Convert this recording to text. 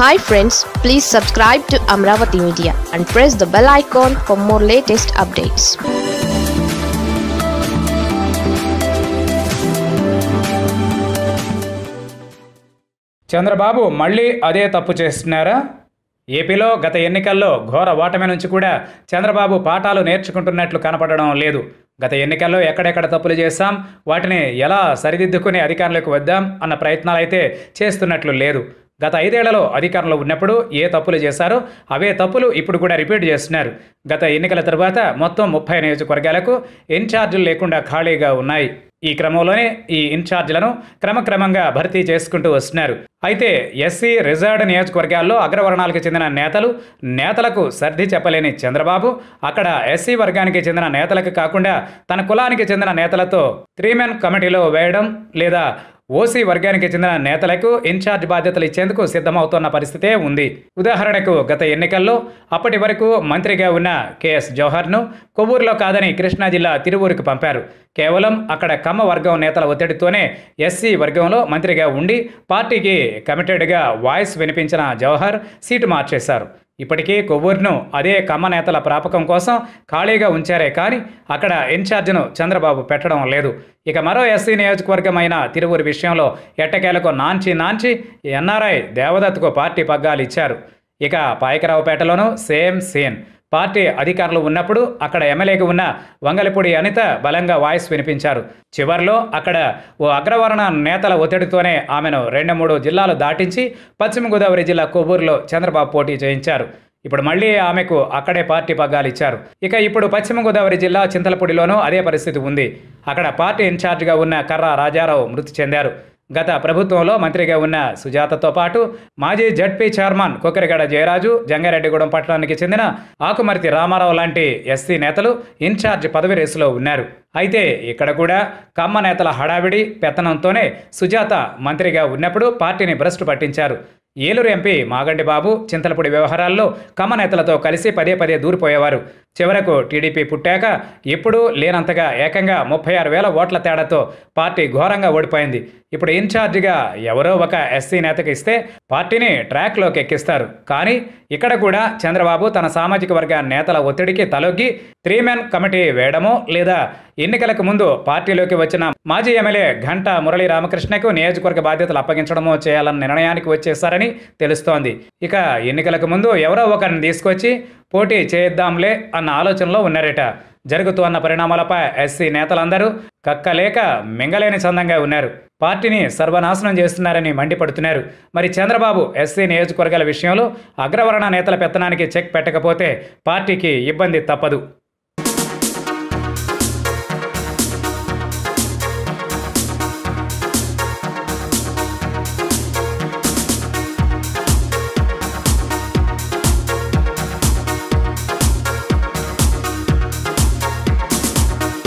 hi friends please subscribe to Amaravati media and press the bell icon for more latest updates Chandrababu మళ్ళీ అదే తప్పు చేస్తున్నారా ఏపీలో గత ఎన్నికల్లో ఘోర ఓటమి నుంచి కూడా చంద్రబాబు పాఠాలు నేర్చుకుంటున్నట్లు కనపడడం లేదు గత ఎన్నికల్లో ఎక్కడెక్కడ తప్పులు చేశాం వాటిని ఎలా సరిదిద్దుకుని అధికారంలోకి వద్దాం అన్న ప్రయత్నాలు అయితే చేస్తున్నట్లు లేదు గత ఐదేళ్లలో అధికారంలో ఉన్నప్పుడు ఏ తప్పులు చేశారో అవే తప్పులు ఇప్పుడు కూడా రిపీట్ చేస్తున్నారు గత ఎన్నికల తర్వాత మొత్తం ముప్పై నియోజకవర్గాలకు ఇన్ఛార్జీలు లేకుండా ఖాళీగా ఉన్నాయి ఈ క్రమంలోనే ఈ ఇన్ఛార్జీలను క్రమక్రమంగా భర్తీ చేసుకుంటూ వస్తున్నారు అయితే ఎస్సీ రిజర్వ్డ్ నియోజకవర్గాల్లో అగ్రవర్ణాలకు చెందిన నేతలు నేతలకు సర్ది చెప్పలేని చంద్రబాబు అక్కడ ఎస్సీ వర్గానికి చెందిన నేతలకు కాకుండా తన కులానికి చెందిన నేతలతో త్రీమెన్ కమిటీలో వేయడం లేదా ఓసీ వర్గానికి చెందిన నేతలకు ఇన్ఛార్జ్ బాధ్యతలు ఇచ్చేందుకు సిద్ధమవుతున్న పరిస్థితే ఉంది ఉదాహరణకు గత ఎన్నికల్లో అప్పటి వరకు మంత్రిగా ఉన్న కెఎస్ జవహర్ను కొవ్వూరులో కాదని కృష్ణా జిల్లా తిరువూరుకు పంపారు కేవలం అక్కడ కమ్మ వర్గం నేతల ఒత్తిడితోనే ఎస్సీ వర్గంలో మంత్రిగా ఉండి పార్టీకి కమిటెడ్గా వాయిస్ వినిపించిన జవహర్ సీటు మార్చేశారు ఇప్పటికే కొవ్వూరును అదే కమ్మ నేతల ప్రాపకం కోసం ఖాళీగా ఉంచారే కానీ అక్కడ ఇన్ఛార్జ్ను చంద్రబాబు పెట్టడం లేదు ఇక మరో ఎస్సీ నియోజకవర్గమైన తిరువురు విషయంలో ఎట్టకేలకు నాంచి నాంచి ఎన్ఆర్ఐ దేవదత్తుకు పార్టీ పగ్గాలు ఇచ్చారు ఇక పాయకరావుపేటలోనూ సేమ్ సీన్ పార్టీ అధికారులు ఉన్నప్పుడు అక్కడ ఎమ్మెల్యేగా ఉన్న వంగలపూడి అనిత బలంగా వాయిస్ వినిపించారు చివరిలో అక్కడ ఓ అగ్రవర్ణ నేతల ఒత్తిడితోనే ఆమెను రెండు మూడు జిల్లాలు దాటించి పశ్చిమ గోదావరి జిల్లా కొవ్వూరులో చంద్రబాబు పోటీ చేయించారు ఇప్పుడు మళ్లీ ఆమెకు అక్కడే పార్టీ పగ్గాలు ఇచ్చారు ఇక ఇప్పుడు పశ్చిమ గోదావరి జిల్లా చింతలపూడిలోనూ అదే పరిస్థితి ఉంది అక్కడ పార్టీ ఇన్ఛార్జిగా ఉన్న కర్రా రాజారావు మృతి చెందారు గత ప్రభుత్వంలో మంత్రిగా ఉన్న సుజాతతో పాటు మాజీ జడ్పీ చైర్మన్ కొకరిగడ జయరాజు జంగారెడ్డిగూడెం పట్టణానికి చెందిన ఆకుమర్తి రామారావు లాంటి ఎస్సీ నేతలు ఇన్ఛార్జ్ పదవి రేసులో ఉన్నారు అయితే ఇక్కడ కూడా కమ్మ నేతల హడావిడి పెత్తనంతోనే సుజాత మంత్రిగా ఉన్నప్పుడు పార్టీని భ్రష్టు పట్టించారు ఏలూరు ఎంపీ మాగండి బాబు చింతలపూడి వ్యవహారాల్లో కమ్మ నేతలతో కలిసి పదే పదే దూరిపోయేవారు చివరకు టీడీపీ పుట్టాక ఎప్పుడూ లేనంతగా ఏకంగా ముప్పై ఆరు వేల ఓట్ల తేడాతో పార్టీ ఘోరంగా ఓడిపోయింది ఇప్పుడు ఇన్ఛార్జిగా ఎవరో ఒక ఎస్సీ నేతకు ఇస్తే పార్టీని ట్రాక్లోకి ఎక్కిస్తారు కానీ ఇక్కడ కూడా చంద్రబాబు తన సామాజిక వర్గ నేతల ఒత్తిడికి తలొగ్గి త్రీ మెన్ కమిటీ వేయడమో లేదా ఎన్నికలకు ముందు పార్టీలోకి వచ్చిన మాజీ ఎమ్మెల్యే ఘంటా మురళీ రామకృష్ణకు నియోజకవర్గ బాధ్యతలు అప్పగించడమో చేయాలన్న నిర్ణయానికి వచ్చేస్తారని తెలుస్తోంది ఇక ఎన్నికలకు ముందు ఎవరో ఒకరిని తీసుకొచ్చి పోటీ చేయిద్దాంలే అన్న ఆలోచనలో ఉన్నారట జరుగుతున్న పరిణామాలపై ఎస్సీ నేతలందరూ కక్కలేక మింగలేని చందంగా ఉన్నారు పార్టీని సర్వనాశనం చేస్తున్నారని మండిపడుతున్నారు మరి చంద్రబాబు ఎస్సీ నియోజకవర్గాల విషయంలో అగ్రవర్ణ నేతల పెత్తనానికి చెక్ పెట్టకపోతే పార్టీకి ఇబ్బంది తప్పదు